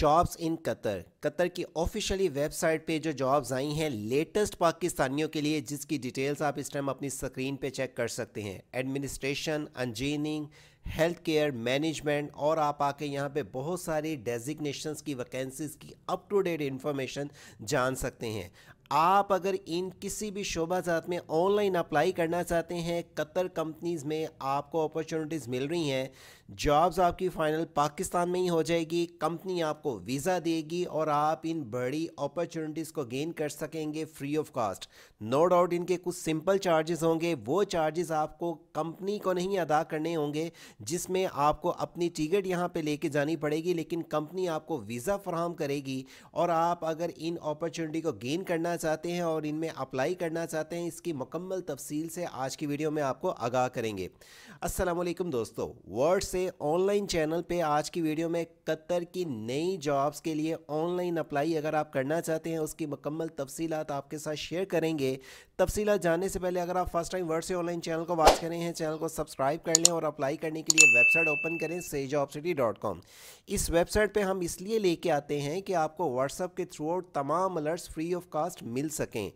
jobs in Qatar Qatar की officially website पे जो जॉब्स आई हैं लेटेस्ट पाकिस्तानियों के लिए जिसकी डिटेल्स आप इस टाइम अपनी स्क्रीन पे चेक कर सकते हैं administration engineering health care management और आप आके यहाँ पे बहुत सारी डेजिग्नेशंस की वैकेंसीज की अप टू डेट इन्फॉर्मेशन जान सकते हैं आप अगर इन किसी भी जात में ऑनलाइन अप्लाई करना चाहते हैं कतर कंपनीज़ में आपको अपॉर्चुनिटीज़ मिल रही हैं जॉब्स आपकी फ़ाइनल पाकिस्तान में ही हो जाएगी कंपनी आपको वीज़ा देगी और आप इन बड़ी अपॉर्चुनिटीज़ को गेन कर सकेंगे free of cost no doubt इनके कुछ सिंपल चार्जेस होंगे वो चार्जेस आपको कंपनी को नहीं अदा करने होंगे जिसमें आपको अपनी टिकट यहाँ पे लेके जानी पड़ेगी लेकिन कंपनी आपको वीज़ा फ्राहम करेगी और आप अगर इन अपॉर्चुनिटी को गेन करना चाहते हैं और इनमें अप्लाई करना चाहते हैं इसकी मुकम्मल तफसील से आज की वीडियो में आपको आगाह करेंगे असलम दोस्तों वर्ड से से ऑनलाइन चैनल पे आज की वीडियो में कतर की नई जॉब्स के लिए ऑनलाइन अप्लाई अगर आप करना चाहते हैं उसकी मुकम्मल तफसीलात आपके साथ शेयर करेंगे तफसीलात जानने से पहले अगर आप फर्स्ट टाइम वर्ड से ऑनलाइन चैनल को वाच करें हैं चैनल को सब्सक्राइब कर लें और अप्लाई करने के लिए वेबसाइट ओपन करें से इस वेबसाइट पर हम इसलिए लेके आते हैं कि आपको व्हाट्सअप के थ्रू आउट तमाम अलर्ट्स फ्री ऑफ कास्ट मिल सकें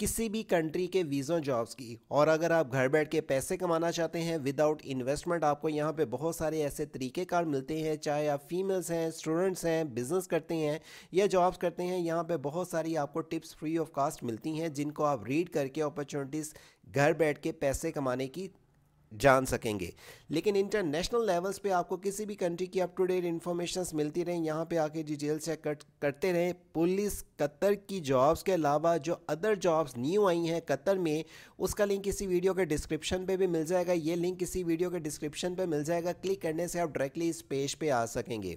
किसी भी कंट्री के वीज़ों जॉब्स की और अगर आप घर बैठ के पैसे कमाना चाहते हैं विदाउट इन्वेस्टमेंट आपको यहाँ पे बहुत सारे ऐसे तरीके कार मिलते हैं चाहे आप फीमेल्स हैं स्टूडेंट्स हैं बिजनेस करते हैं या जॉब्स करते हैं यहाँ पे बहुत सारी आपको टिप्स फ्री ऑफ कास्ट मिलती हैं जिनको आप रीड करके अपॉर्चुनिटीज़ घर बैठ के पैसे कमाने की जान सकेंगे लेकिन इंटरनेशनल लेवल्स पे आपको किसी भी कंट्री की अप टू डेट इन्फॉर्मेशन मिलती रहें यहाँ पे आके डिटेल चेक कर, करते रहें पुलिस कतर की जॉब्स के अलावा जो अदर जॉब्स न्यू आई हैं कतर में उसका लिंक इसी वीडियो के डिस्क्रिप्शन पे भी मिल जाएगा ये लिंक इसी वीडियो के डिस्क्रिप्शन पे मिल जाएगा क्लिक करने से आप डायरेक्टली इस पेज पे आ सकेंगे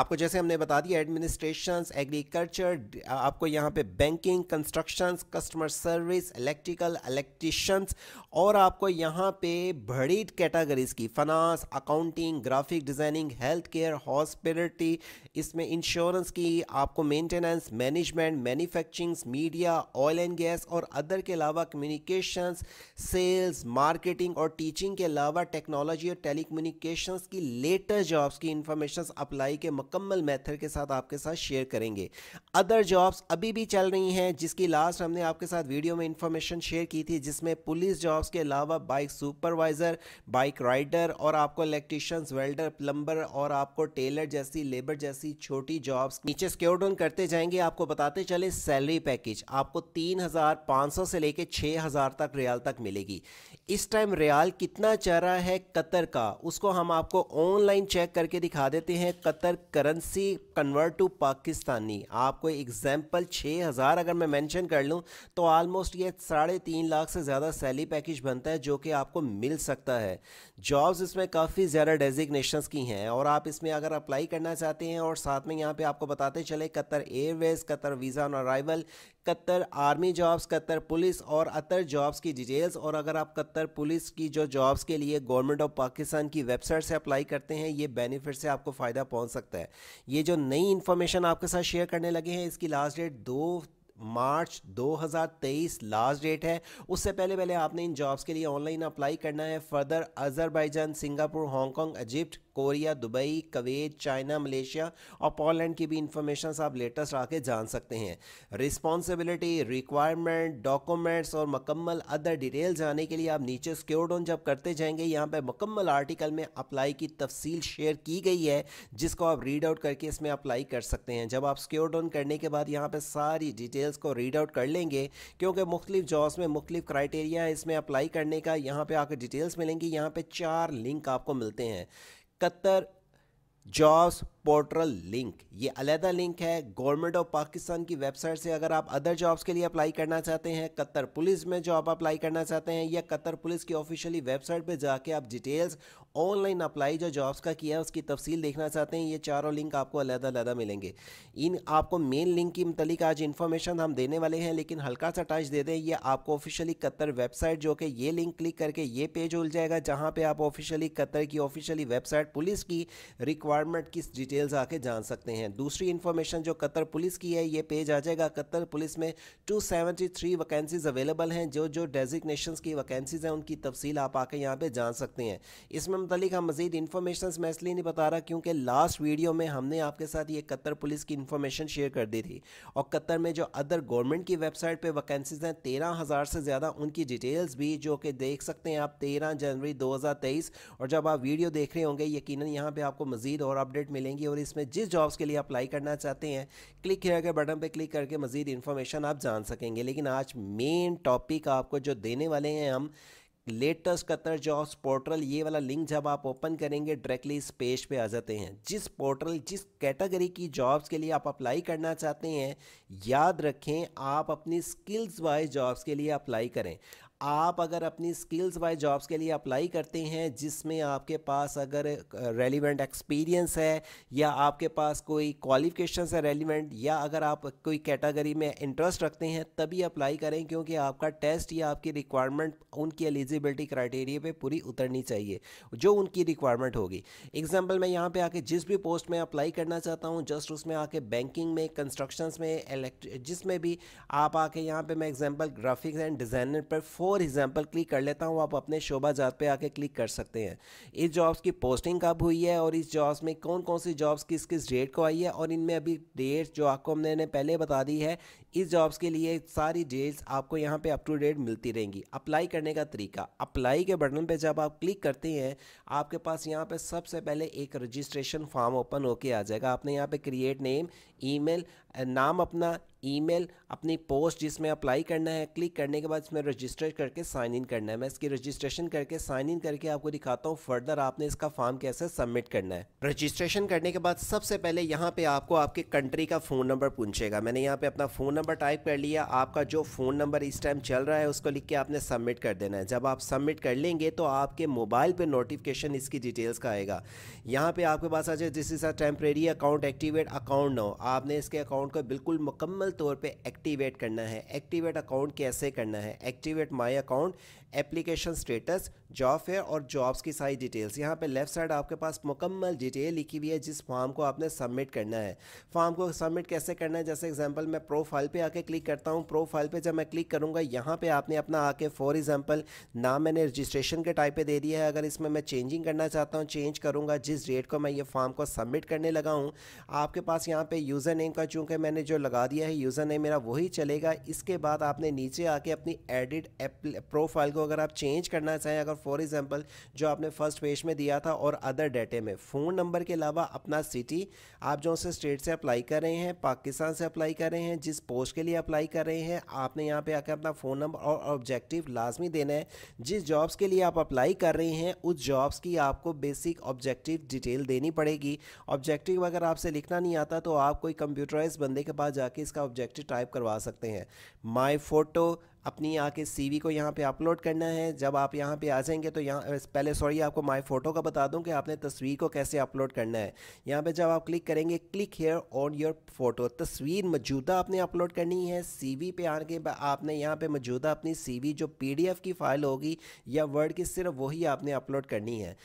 आपको जैसे हमने बता दिया एडमिनिस्ट्रेशन एग्रीकल्चर आपको यहाँ पे banking constructions customer service electrical electricians और आपको यहाँ पे बड़ी कैटेगरीज की finance accounting graphic designing health care hospitality इसमें इंश्योरेंस की आपको maintenance management manufacturings media oil and gas और अदर के अलावा कम्युनिकेशन सेल्स मार्केटिंग और टीचिंग के अलावा टेक्नोलॉजी और टेलीकम्युनिकेशंस की लेटेस्ट जॉब्स की इंफॉर्मेशन अप्लाई के मुकम्मल मेथड के साथ आपके साथ शेयर करेंगे अदर जॉब्स अभी भी चल रही हैं जिसकी लास्ट हमने आपके साथ वीडियो में इंफॉर्मेशन शेयर की थी जिसमें पुलिस जॉब्स के अलावा बाइक सुपरवाइज़र बाइक राइडर और आपको इलेक्ट्रिशियंस वेल्डर प्लम्बर और आपको टेलर जैसी लेबर जैसी छोटी जॉब्स नीचे स्क्योर डाउन करते जाएंगे आपको बताते चले सैलरी पैकेज आपको तीन से लेकर छः तक रियाल तक मिलेगी इस टाइम रियाल कितना चल रहा है कतर का उसको हम आपको ऑनलाइन चेक करके दिखा देते हैं Qatar currency convert to Pakistani आपको एग्जांपल 6000 अगर मैं मेंशन कर लूं तो आलमोस्ट ये साढ़े तीन लाख से ज़्यादा सैली पैकेज बनता है जो कि आपको मिल सकता है जॉब्स इसमें काफ़ी ज़्यादा डेजिग्नेशन की हैं और आप इसमें अगर अप्लाई करना चाहते हैं और साथ में यहाँ पर आपको बताते चले Qatar Airways Qatar visa on arrival Qatar army jobs Qatar police और अतर जॉब्स की डिटेल्स और अगर आप दफ्तर पुलिस की जो जॉब्स के लिए गवर्नमेंट ऑफ पाकिस्तान की वेबसाइट से अप्लाई करते हैं ये बेनिफिट से आपको फ़ायदा पहुंच सकता है ये जो नई इन्फॉर्मेशन आपके साथ शेयर करने लगे हैं इसकी लास्ट डेट दो मार्च 2023 लास्ट डेट है उससे पहले पहले आपने इन जॉब्स के लिए ऑनलाइन अप्लाई करना है further Azerbaijan Singapore Hong Kong Egypt Korea Dubai Kuwait China Malaysia और पोलैंड की भी इंफॉर्मेशन आप लेटेस्ट आके जान सकते हैं रिस्पॉन्सिबिलिटी रिक्वायरमेंट डॉक्यूमेंट्स और मकम्मल अदर डिटेल जाने के लिए आप नीचे स्क्योर डाउन जब करते जाएंगे यहाँ पर मुकम्मल आर्टिकल में अप्लाई की तफसील शेयर की गई है जिसको आप रीड आउट करके इसमें अप्लाई कर सकते हैं जब आप स्क्योर डाउन करने के बाद यहाँ पर सारी डिटेल्स को रीड आउट कर लेंगे क्योंकि मुख्तलिफ जॉब्स में मुख्तलिफ क्राइटेरिया है इसमें अप्लाई करने का यहाँ पर आकर डिटेल्स मिलेंगी यहाँ पर चार लिंक आपको मिलते हैं कतर जॉब्स पोर्टल लिंक ये अलहदा लिंक है गवर्नमेंट ऑफ पाकिस्तान की वेबसाइट से अगर आप अदर जॉब्स के लिए अप्लाई करना चाहते हैं कतर पुलिस में जॉब अप्लाई करना चाहते हैं या कतर पुलिस की ऑफिशियली वेबसाइट पे जाके आप डिटेल्स ऑनलाइन अप्लाई जो जॉब्स का किया है उसकी तफसील देखना चाहते हैं ये चारों लिंक आपको अलहदा अलहदा मिलेंगे इन आपको मेन लिंक की मतलब आज इन्फॉर्मेशन हम देने वाले हैं लेकिन हल्का सा टच दे दें ये आपको ऑफिशियली कतर वेबसाइट जो कि ये लिंक क्लिक करके ये पेज उल जाएगा जहाँ पर आप ऑफिशियली कतर की ऑफिशियली वेबसाइट पुलिस की रिक्वायरमेंट किस डिटेल डिटेल्स आके जान सकते हैं दूसरी इन्फॉर्मेशन जो कतर पुलिस की है ये पेज आ जाएगा कतर पुलिस में 273 वैकेंसीज अवेलेबल हैं जो जो डेजिग्नेशन की वैकेंसीज हैं उनकी तफसील आप आके यहाँ पे जान सकते हैं इसमें मतलब हम मज़ीद इन्फॉर्मेशन मैं इसलिए नहीं बता रहा क्योंकि लास्ट वीडियो में हमने आपके साथ ये कतर पुलिस की इन्फॉर्मेशन शेयर कर दी थी और कतर में जो अदर गवर्नमेंट की वेबसाइट पर वैकेंसीज हैं तेरह हज़ार से ज़्यादा उनकी डिटेल्स भी जो कि देख सकते हैं आप तेरह जनवरी दो और जब आप वीडियो देख रहे होंगे यकीन यहाँ पर आपको मज़ीद और अपडेट मिलेंगी जाएगी और इसमें जिस जॉब्स के लिए अप्लाई करना चाहते हैं क्लिक किया गया बटन पर क्लिक करके मज़ीद इन्फॉर्मेशन आप जान सकेंगे लेकिन आज मेन टॉपिक आपको जो देने वाले हैं हम लेटेस्ट कतर जॉब्स पोर्टल ये वाला लिंक जब आप ओपन करेंगे डायरेक्टली इस पेज पे आ जाते हैं जिस पोर्टल जिस कैटेगरी की जॉब्स के लिए आप अप्लाई करना चाहते हैं याद रखें आप अपनी स्किल्स वाइज जॉब्स के लिए अप्लाई करें आप अगर अपनी स्किल्स वाइज जॉब्स के लिए अप्लाई करते हैं जिसमें आपके पास अगर रेलिवेंट एक्सपीरियंस है या आपके पास कोई क्वालिफिकेशंस है रेलिवेंट या अगर आप कोई कैटेगरी में इंटरेस्ट रखते हैं तभी अप्लाई करें क्योंकि आपका टेस्ट या आपकी रिक्वायरमेंट उनकी एलिजिबिलिटी क्राइटेरिया पर पूरी उतरनी चाहिए जो उनकी रिक्वायरमेंट होगी एग्जाम्पल मैं यहाँ पर आके जिस भी पोस्ट में अप्लाई करना चाहता हूँ जस्ट उसमें आके बैंकिंग में कंस्ट्रक्शंस में इलेक्ट्रिक जिसमें भी आप आके यहाँ पर मैं एग्जाम्पल ग्राफिक्स एंड डिज़ाइनर पर फॉर एग्जांपल क्लिक कर लेता हूँ आप अपने शोभा जात पे आके क्लिक कर सकते हैं इस जॉब्स की पोस्टिंग कब हुई है और इस जॉब्स में कौन कौन सी जॉब्स किस किस डेट को आई है और इनमें अभी डेट्स जो आपको हमने पहले बता दी है इस जॉब्स के लिए सारी डेट्स आपको यहाँ पर अप टू डेट मिलती रहेंगी अप्लाई करने का तरीका अप्लाई के बटन पर जब आप क्लिक करते हैं आपके पास यहाँ पर सबसे पहले एक रजिस्ट्रेशन फॉर्म ओपन होके आ जाएगा आपने यहाँ पर क्रिएट नेम ई नाम अपना ईमेल अपनी पोस्ट जिसमें अप्लाई करना है क्लिक करने के बाद इसमें रजिस्टर करके साइन इन करना है मैं इसकी रजिस्ट्रेशन करके साइन इन करके आपको दिखाता हूँ फर्दर आपने इसका फॉर्म कैसे सबमिट करना है रजिस्ट्रेशन करने के बाद सबसे पहले यहाँ पे आपको आपके कंट्री का फ़ोन नंबर पूछेगा मैंने यहाँ पे अपना फ़ोन नंबर टाइप कर लिया आपका जो फ़ोन नंबर इस टाइम चल रहा है उसको लिख के आपने सबमिट कर देना है जब आप सबमिट कर लेंगे तो आपके मोबाइल पर नोटिफिकेशन इसकी डिटेल्स का आएगा यहाँ पर आपके पास आ जाए जिस is a temporary account activate account no आपने इसके अकाउंट को बिल्कुल मुकम्मल मुकम्मल तौर पे एक्टिवेट करना है एक्टिवेट अकाउंट कैसे करना है activate my account application status job fair और जॉब्स की सारी डिटेल्स यहाँ पे लेफ्ट साइड आपके पास मुकम्मल डिटेल लिखी हुई है जिस फॉर्म को आपने सबमिट करना है फॉर्म को सबमिट कैसे करना है जैसे एग्जाम्पल मैं प्रोफाइल पर आके क्लिक करता हूँ प्रोफाइल पर जब मैं क्लिक करूँगा यहाँ पर आपने अपना आके फॉर एग्जाम्पल नाम मैंने रजिस्ट्रेशन के टाइप पर दे दिया है अगर इसमें मैं चेंजिंग करना चाहता हूँ चेंज करूँगा जिस डेट को मैं ये फॉर्म को सबमिट करने लगा हूँ आपके पास यहाँ पर यूज़र नेम का चूँकि मैंने जो लगा दिया है यूज़र नेम मेरा वही चलेगा इसके बाद आपने नीचे आके अपनी एडिट प्रोफाइल को अगर आप चेंज करना चाहें अगर फॉर एग्जाम्पल जो आपने फर्स्ट पेज में दिया था और अदर डेटे में फ़ोन नंबर के अलावा अपना सिटी आप जो से स्टेट से अप्लाई कर रहे हैं पाकिस्तान से अप्लाई कर रहे हैं जिस पोस्ट के लिए अप्लाई कर रहे हैं आपने यहाँ पर आकर अपना फ़ोन नंबर और ऑब्जेक्टिव लाजमी देना है जिस जॉब्स के लिए आप अप्लाई कर रहे हैं उस जॉब्स की आपको बेसिक ऑब्जेक्टिव डिटेल देनी पड़ेगी ऑब्जेक्टिव अगर आपसे लिखना नहीं आता तो आप कोई कंप्यूटराइज बंदे के पास जाके इसका ऑब्जेक्टिव टाइप करवा सकते हैं माई फोटो अपनी आके सीवी को यहाँ पे अपलोड करना है जब आप यहाँ पे आ जाएंगे तो यहाँ पहले सॉरी आपको माय फोटो का बता दूँ कि आपने तस्वीर को कैसे अपलोड करना है यहाँ पे जब आप क्लिक करेंगे click here on your photo तस्वीर मौजूदा आपने अपलोड करनी है सीवी पे आके आपने यहाँ पे मौजूदा अपनी सीवी जो पीडीएफ की फ़ाइल होगी या वर्ड की सिर्फ वही आपने अपलोड करनी है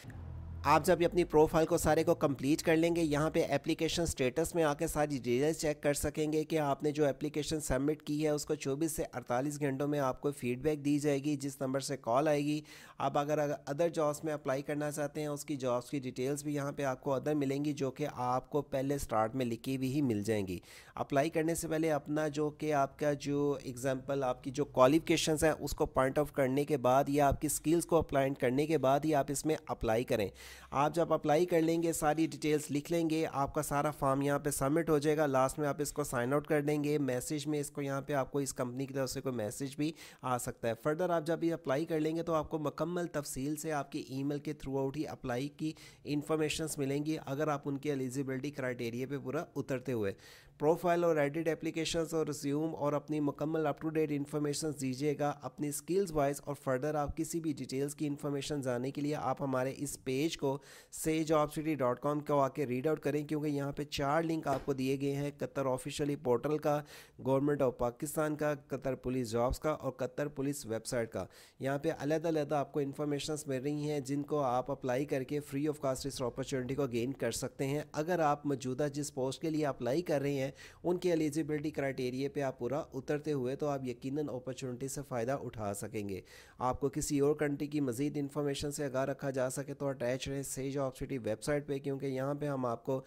आप जब अपनी प्रोफाइल को सारे को कंप्लीट कर लेंगे यहाँ पे एप्लीकेशन स्टेटस में आके सारी डिटेल्स चेक कर सकेंगे कि आपने जो एप्लीकेशन सबमिट की है उसको 24 से 48 घंटों में आपको फीडबैक दी जाएगी जिस नंबर से कॉल आएगी आप अगर अदर जॉब्स में अप्लाई करना चाहते हैं उसकी जॉब्स की डिटेल्स भी यहाँ पर आपको अदर मिलेंगी जो कि आपको पहले स्टार्ट में लिखी हुई ही मिल जाएंगी अप्लाई करने से पहले अपना जो कि आपका जो एग्ज़ाम्पल आपकी जो क्वालिफिकेशन है उसको पॉइंट ऑफ करने के बाद या आपकी स्किल्स को अप्लाइंट करने के बाद ही आप इसमें अप्लाई करें आप जब अप्लाई कर लेंगे सारी डिटेल्स लिख लेंगे आपका सारा फॉर्म यहाँ पे सबमिट हो जाएगा लास्ट में आप इसको साइन आउट कर देंगे मैसेज में इसको यहाँ पे आपको इस कंपनी की तरफ से कोई मैसेज भी आ सकता है फर्दर आप जब भी अप्लाई कर लेंगे तो आपको मकम्मल तफसील से आपकी ईमेल के थ्रू आउट ही अप्लाई की इन्फॉर्मेशन मिलेंगी अगर आप उनकी एलिजिबिलिटी क्राइटेरिया पर पूरा उतरते हुए प्रोफाइल और एडिट एप्लीकेशन और रिज्यूम और अपनी मुकम्मल अप टू डेट इन्फॉर्मेशन दीजिएगा अपनी स्किल्स वाइज और फर्दर आप किसी भी डिटेल्स की इन्फॉर्मेशन जानने के लिए आप हमारे इस पेज को से जॉब सिटी डॉट कॉम को आके रीड आउट करें क्योंकि यहाँ पे चार लिंक आपको दिए गए हैं कतर ऑफिशियली पोर्टल का गवर्नमेंट ऑफ पाकिस्तान का कतर पुलिस जॉब्स का और कतर पुलिस वेबसाइट का यहाँ पर अलग अलग आपको इन्फॉर्मेशन मिल रही हैं जिनको आप अप्लाई करके फ्री ऑफ कास्ट इस अपॉर्चुनिटी को गेन कर सकते हैं अगर आप मौजूदा जिस पोस्ट के लिए अप्लाई कर रहे हैं हैं उनके एलिजिबिलिटी क्राइटेरिया पे आप पूरा उतरते हुए तो आप यकीनन अपॉर्चुनिटी से फ़ायदा उठा सकेंगे आपको किसी और कंट्री की मज़ीद इन्फॉर्मेशन से आगा रखा जा सके तो अटैच रहे सेज सिटी वेबसाइट पर क्योंकि यहाँ पर हम आपको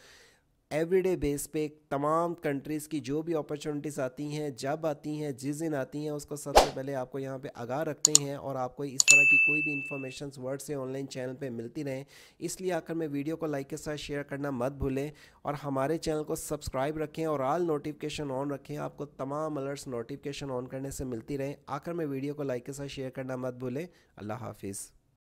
एवरीडे बेस पे तमाम कंट्रीज़ की जो भी अपॉर्चुनिटीज़ आती हैं जब आती हैं जिस दिन आती हैं उसको सबसे पहले आपको यहाँ पे आगाह रखते हैं और आपको इस तरह की कोई भी इन्फॉर्मेशन वर्ड से ऑनलाइन चैनल पे मिलती रहें इसलिए आकर मैं वीडियो को लाइक के साथ शेयर करना मत भूलें और हमारे चैनल को सब्सक्राइब रखें और आल नोटिफिकेशन ऑन रखें आपको तमाम अलर्ट्स नोटिफिकेशन ऑन करने से मिलती रहें आखिर में वीडियो को लाइक के साथ शेयर करना मत भूलें अल्लाह हाफिज़